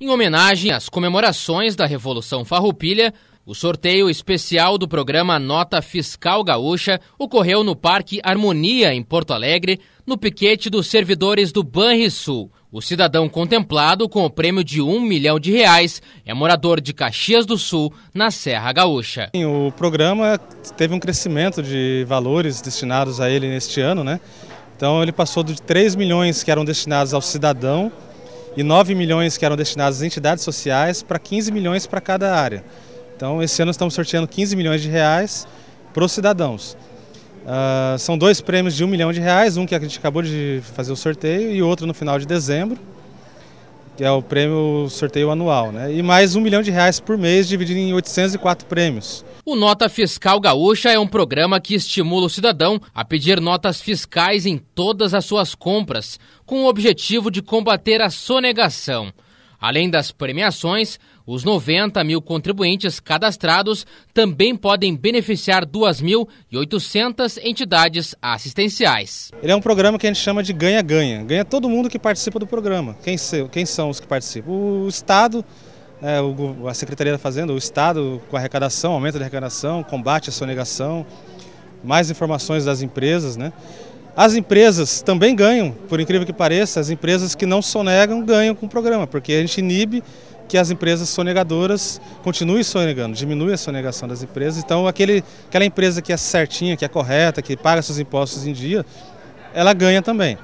Em homenagem às comemorações da Revolução Farroupilha, o sorteio especial do programa Nota Fiscal Gaúcha ocorreu no Parque Harmonia, em Porto Alegre, no piquete dos servidores do Banrisul. O cidadão contemplado com o prêmio de um milhão de reais é morador de Caxias do Sul, na Serra Gaúcha. O programa teve um crescimento de valores destinados a ele neste ano, né? Então ele passou de 3 milhões que eram destinados ao cidadão e 9 milhões que eram destinados às entidades sociais para 15 milhões para cada área. Então esse ano estamos sorteando 15 milhões de reais para os cidadãos. Uh, são dois prêmios de um milhão de reais, um que a gente acabou de fazer o sorteio e outro no final de dezembro que é o prêmio sorteio anual, né? E mais um milhão de reais por mês, dividido em 804 prêmios. O Nota Fiscal Gaúcha é um programa que estimula o cidadão a pedir notas fiscais em todas as suas compras, com o objetivo de combater a sonegação. Além das premiações, os 90 mil contribuintes cadastrados também podem beneficiar 2.800 entidades assistenciais. Ele é um programa que a gente chama de ganha-ganha. Ganha todo mundo que participa do programa. Quem, quem são os que participam? O Estado, é, a Secretaria da Fazenda, o Estado com a arrecadação, aumento da arrecadação, combate à sonegação, mais informações das empresas, né? As empresas também ganham, por incrível que pareça, as empresas que não sonegam ganham com o programa, porque a gente inibe que as empresas sonegadoras continuem sonegando, diminui a sonegação das empresas. Então, aquele, aquela empresa que é certinha, que é correta, que paga seus impostos em dia, ela ganha também.